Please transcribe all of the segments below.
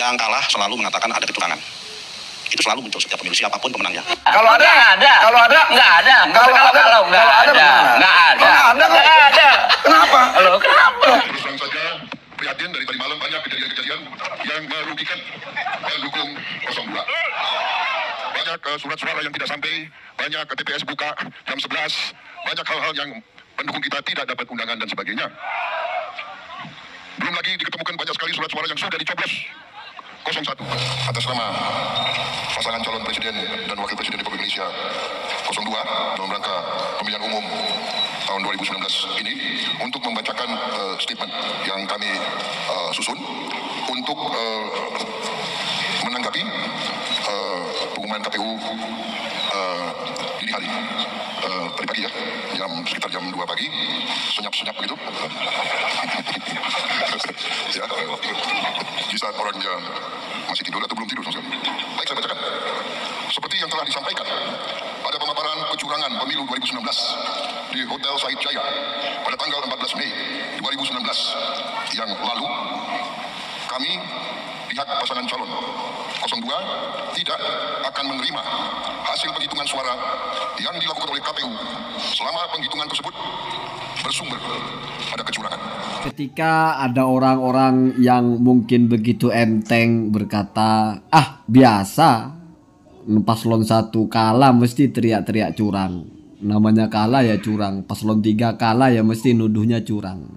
yang kalah selalu mengatakan ada kecurangan itu selalu muncul setiap pemilu siapapun pemenangnya. Kalau ada, ada. Kalau ada, nggak ada. Kalau ada, kalau nggak ada, nggak ada. Nggak ada, ada. Kenapa? Lo kenapa? Terus saja prihatin dari tadi malam banyak kejadian-kejadian yang merugikan pendukung 02. Banyak eh, surat suara yang tidak sampai, banyak eh, TPS buka jam 11, banyak hal-hal yang pendukung kita tidak dapat undangan dan sebagainya. Belum lagi diketemukan banyak sekali surat suara yang sudah dicoblos 01 atas nama pasangan calon presiden dan wakil presiden Republik Indonesia 02 dalam rangka pemilihan umum tahun 2019 ini untuk membacakan uh, statement yang kami uh, susun untuk uh, menanggapi uh, pengumuman KPU dini hari uh, eh, tadi pagi ya jam sekitar jam 2 pagi senyap-senyap begitu ya di saat orangnya masih tidur atau belum tidur sama sekali baik saya bacakan seperti yang telah disampaikan pada pemaparan kecurangan pemilu 2019 di Hotel Said Jaya pada tanggal 14 Mei 2019 yang lalu kami pihak pasangan calon 02 tidak akan menerima hasil penghitungan suara yang dilakukan oleh KPU selama penghitungan tersebut bersumber pada kecurangan. Ketika ada orang-orang yang mungkin begitu enteng berkata, "Ah, biasa." Paslon satu kalah mesti teriak-teriak curang. Namanya kalah ya curang. Paslon tiga kalah ya mesti nuduhnya curang.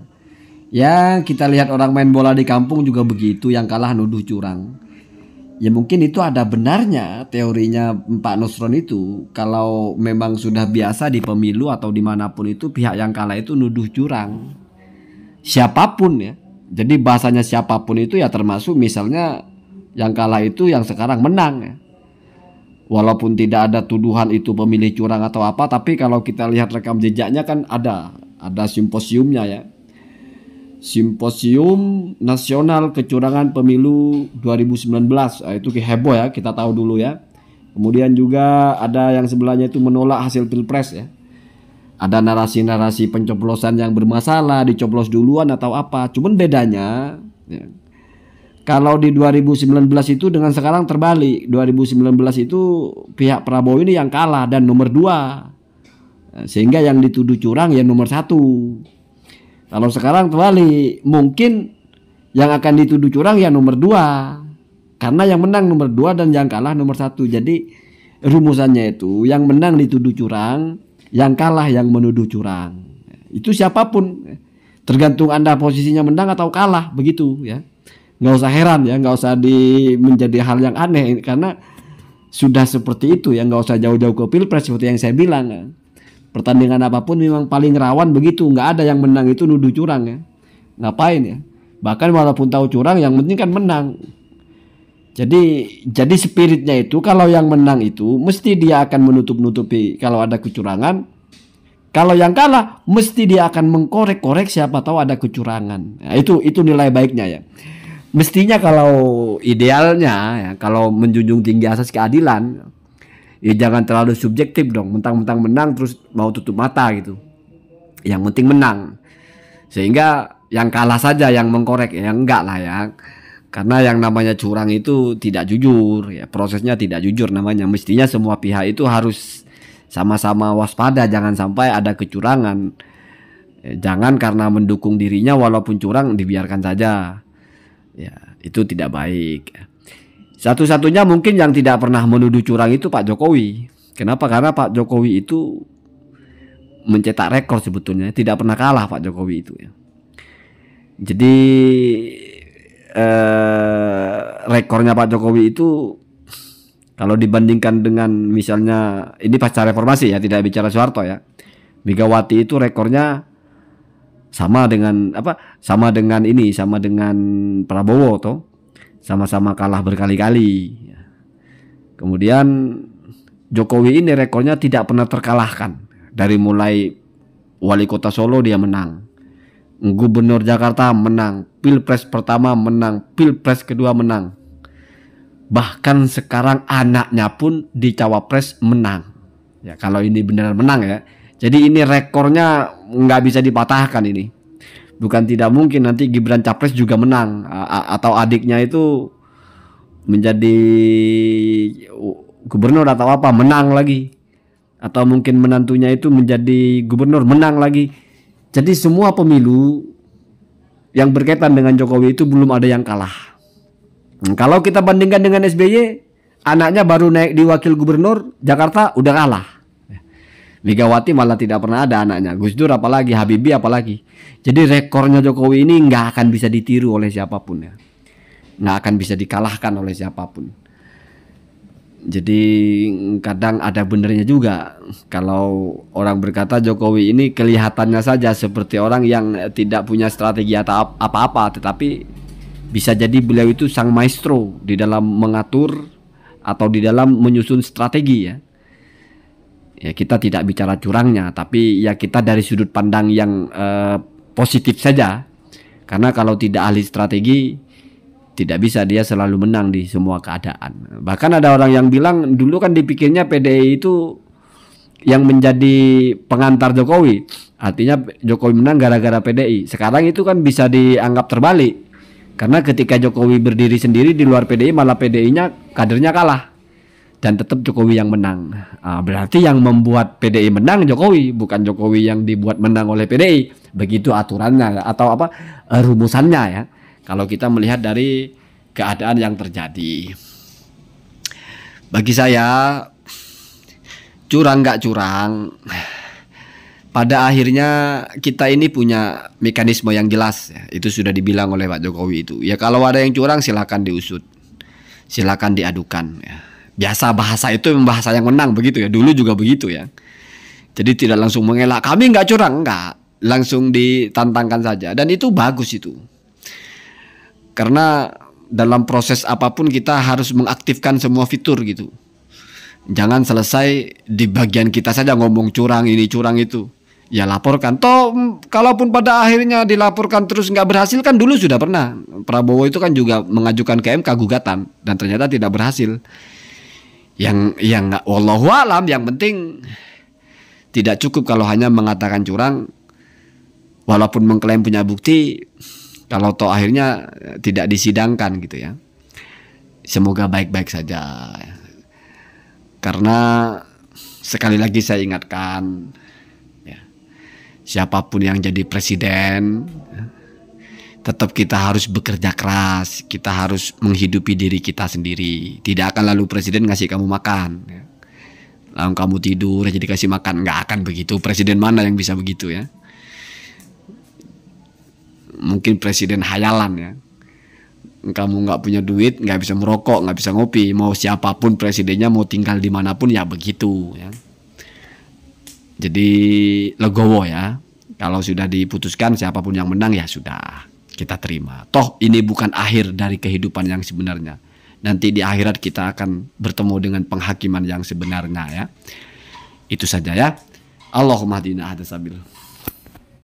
Ya, kita lihat orang main bola di kampung juga begitu yang kalah nuduh curang ya mungkin itu ada benarnya teorinya Pak Nusron itu kalau memang sudah biasa di pemilu atau dimanapun itu pihak yang kalah itu nuduh curang siapapun ya jadi bahasanya siapapun itu ya termasuk misalnya yang kalah itu yang sekarang menang ya walaupun tidak ada tuduhan itu pemilih curang atau apa tapi kalau kita lihat rekam jejaknya kan ada ada simposiumnya ya Simposium Nasional Kecurangan Pemilu 2019. Nah, itu heboh ya, kita tahu dulu ya. Kemudian juga ada yang sebelahnya itu menolak hasil pilpres ya. Ada narasi-narasi pencoblosan yang bermasalah, dicoblos duluan atau apa. Cuman bedanya ya, kalau di 2019 itu dengan sekarang terbalik. 2019 itu pihak Prabowo ini yang kalah dan nomor dua. Sehingga yang dituduh curang ya nomor satu. Kalau sekarang kembali mungkin yang akan dituduh curang ya nomor dua karena yang menang nomor dua dan yang kalah nomor satu. Jadi rumusannya itu yang menang dituduh curang, yang kalah yang menuduh curang. Itu siapapun tergantung anda posisinya menang atau kalah begitu ya. Nggak usah heran ya, nggak usah di menjadi hal yang aneh karena sudah seperti itu ya nggak usah jauh-jauh ke pilpres seperti yang saya bilang ya pertandingan apapun memang paling rawan begitu nggak ada yang menang itu nuduh curang ya ngapain ya bahkan walaupun tahu curang yang penting kan menang jadi jadi spiritnya itu kalau yang menang itu mesti dia akan menutup-nutupi kalau ada kecurangan. Kalau yang kalah mesti dia akan mengkorek-korek siapa tahu ada kecurangan. Nah, itu itu nilai baiknya ya. Mestinya kalau idealnya ya, kalau menjunjung tinggi asas keadilan ya jangan terlalu subjektif dong mentang-mentang menang terus mau tutup mata gitu yang penting menang sehingga yang kalah saja yang mengkorek ya enggak lah ya karena yang namanya curang itu tidak jujur ya prosesnya tidak jujur namanya mestinya semua pihak itu harus sama-sama waspada jangan sampai ada kecurangan ya, jangan karena mendukung dirinya walaupun curang dibiarkan saja ya itu tidak baik satu-satunya mungkin yang tidak pernah menuduh curang itu Pak Jokowi. Kenapa? Karena Pak Jokowi itu mencetak rekor sebetulnya, tidak pernah kalah Pak Jokowi itu ya. Jadi eh, rekornya Pak Jokowi itu kalau dibandingkan dengan misalnya ini pasca reformasi ya, tidak bicara Soeharto ya. Megawati itu rekornya sama dengan apa? Sama dengan ini, sama dengan Prabowo toh sama-sama kalah berkali-kali. Ya. Kemudian Jokowi ini rekornya tidak pernah terkalahkan. Dari mulai wali kota Solo dia menang. Gubernur Jakarta menang. Pilpres pertama menang. Pilpres kedua menang. Bahkan sekarang anaknya pun di Cawapres menang. Ya kalau ini benar menang ya. Jadi ini rekornya nggak bisa dipatahkan ini bukan tidak mungkin nanti Gibran capres juga menang A atau adiknya itu menjadi gubernur atau apa menang lagi atau mungkin menantunya itu menjadi gubernur menang lagi jadi semua pemilu yang berkaitan dengan Jokowi itu belum ada yang kalah nah, kalau kita bandingkan dengan SBY anaknya baru naik di wakil gubernur Jakarta udah kalah Megawati malah tidak pernah ada anaknya. Gus Dur apalagi, Habibie apalagi. Jadi rekornya Jokowi ini nggak akan bisa ditiru oleh siapapun ya. Nggak akan bisa dikalahkan oleh siapapun. Jadi kadang ada benernya juga kalau orang berkata Jokowi ini kelihatannya saja seperti orang yang tidak punya strategi atau apa-apa tetapi bisa jadi beliau itu sang maestro di dalam mengatur atau di dalam menyusun strategi ya ya kita tidak bicara curangnya tapi ya kita dari sudut pandang yang eh, positif saja karena kalau tidak ahli strategi tidak bisa dia selalu menang di semua keadaan bahkan ada orang yang bilang dulu kan dipikirnya PDI itu yang menjadi pengantar Jokowi artinya Jokowi menang gara-gara PDI sekarang itu kan bisa dianggap terbalik karena ketika Jokowi berdiri sendiri di luar PDI malah PDI-nya kadernya kalah dan tetap Jokowi yang menang. Uh, berarti yang membuat PDI menang Jokowi, bukan Jokowi yang dibuat menang oleh PDI. Begitu aturannya atau apa eh, rumusannya ya. Kalau kita melihat dari keadaan yang terjadi. Bagi saya curang nggak curang, pada akhirnya kita ini punya mekanisme yang jelas. Ya. Itu sudah dibilang oleh Pak Jokowi itu. Ya kalau ada yang curang silahkan diusut, silahkan diadukan. Ya biasa bahasa itu bahasa yang menang begitu ya dulu juga begitu ya jadi tidak langsung mengelak kami nggak curang nggak langsung ditantangkan saja dan itu bagus itu karena dalam proses apapun kita harus mengaktifkan semua fitur gitu jangan selesai di bagian kita saja ngomong curang ini curang itu ya laporkan toh kalaupun pada akhirnya dilaporkan terus nggak berhasil kan dulu sudah pernah Prabowo itu kan juga mengajukan ke MK gugatan dan ternyata tidak berhasil yang yang nggak wallahu alam yang penting tidak cukup kalau hanya mengatakan curang walaupun mengklaim punya bukti kalau toh akhirnya tidak disidangkan gitu ya semoga baik-baik saja karena sekali lagi saya ingatkan ya, siapapun yang jadi presiden ya, tetap kita harus bekerja keras, kita harus menghidupi diri kita sendiri. Tidak akan lalu presiden ngasih kamu makan. Ya. Lalu kamu tidur jadi kasih makan, nggak akan begitu. Presiden mana yang bisa begitu ya? Mungkin presiden hayalan ya. Kamu nggak punya duit, nggak bisa merokok, nggak bisa ngopi. Mau siapapun presidennya, mau tinggal dimanapun ya begitu ya. Jadi legowo ya. Kalau sudah diputuskan siapapun yang menang ya sudah kita terima. Toh ini bukan akhir dari kehidupan yang sebenarnya. Nanti di akhirat kita akan bertemu dengan penghakiman yang sebenarnya ya. Itu saja ya. Allahumma dina hadasabil.